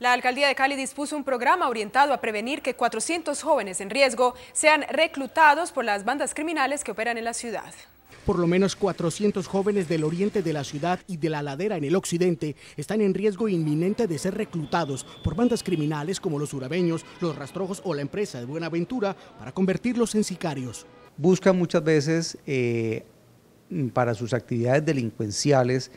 La alcaldía de Cali dispuso un programa orientado a prevenir que 400 jóvenes en riesgo sean reclutados por las bandas criminales que operan en la ciudad. Por lo menos 400 jóvenes del oriente de la ciudad y de la ladera en el occidente están en riesgo inminente de ser reclutados por bandas criminales como los urabeños, los rastrojos o la empresa de Buenaventura para convertirlos en sicarios. Buscan muchas veces eh, para sus actividades delincuenciales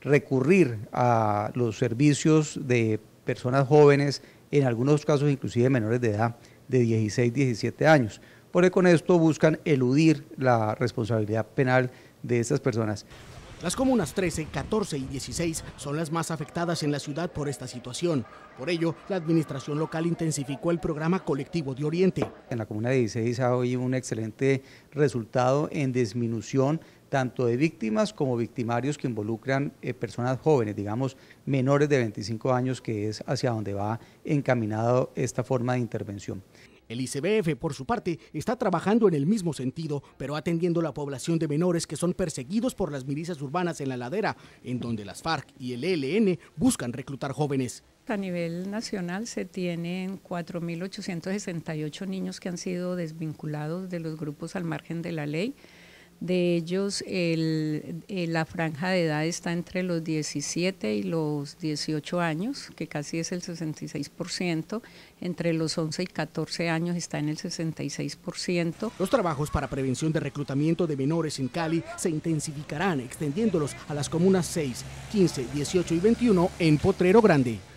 recurrir a los servicios de personas jóvenes, en algunos casos inclusive menores de edad, de 16, 17 años. Porque con esto buscan eludir la responsabilidad penal de estas personas. Las comunas 13, 14 y 16 son las más afectadas en la ciudad por esta situación. Por ello, la administración local intensificó el programa colectivo de Oriente. En la comuna 16 ha habido un excelente resultado en disminución tanto de víctimas como victimarios que involucran eh, personas jóvenes, digamos menores de 25 años, que es hacia donde va encaminado esta forma de intervención. El ICBF, por su parte, está trabajando en el mismo sentido, pero atendiendo la población de menores que son perseguidos por las milicias urbanas en la ladera, en donde las FARC y el ELN buscan reclutar jóvenes. A nivel nacional se tienen 4.868 niños que han sido desvinculados de los grupos al margen de la ley. De ellos, eh, la franja de edad está entre los 17 y los 18 años, que casi es el 66%. Entre los 11 y 14 años está en el 66%. Los trabajos para prevención de reclutamiento de menores en Cali se intensificarán, extendiéndolos a las comunas 6, 15, 18 y 21 en Potrero Grande.